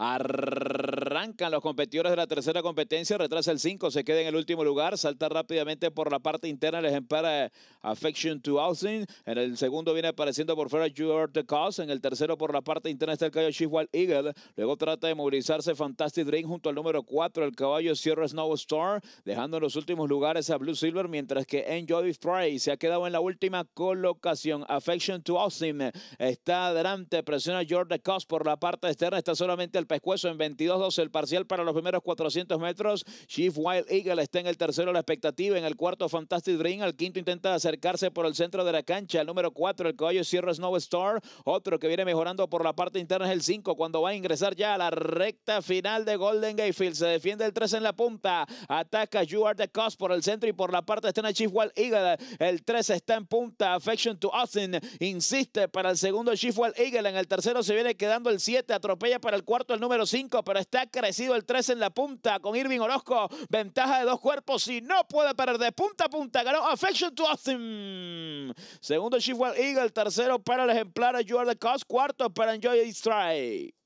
Arr- Arrancan los competidores de la tercera competencia, retrasa el 5, se queda en el último lugar, salta rápidamente por la parte interna el ejemplar eh, Affection to Austin, en el segundo viene apareciendo por fuera George en el tercero por la parte interna está el caballo Wild Eagle, luego trata de movilizarse Fantastic Dream junto al número 4, el caballo Sierra Snow Star, dejando en los últimos lugares a Blue Silver, mientras que Enjoy spray se ha quedado en la última colocación. Affection to Austin está adelante, presiona George the por la parte externa, está solamente el pescuezo en 22-12 parcial para los primeros 400 metros. Chief Wild Eagle está en el tercero la expectativa, en el cuarto Fantastic Dream, al quinto intenta acercarse por el centro de la cancha, el número cuatro el caballo Sierra Snow Star, otro que viene mejorando por la parte interna es el cinco, cuando va a ingresar ya a la recta final de Golden Gatefield, se defiende el tres en la punta, ataca You Are The Cost por el centro y por la parte externa Chief Wild Eagle, el tres está en punta, Affection to Austin, insiste para el segundo Chief Wild Eagle, en el tercero se viene quedando el siete atropella para el cuarto el número cinco, pero está crecido el 3 en la punta con Irving Orozco. Ventaja de dos cuerpos y no puede perder. Punta a punta ganó Affection to Austin. Segundo Chief Eagle. Tercero para el ejemplar the Cost. Cuarto para Enjoy Strike.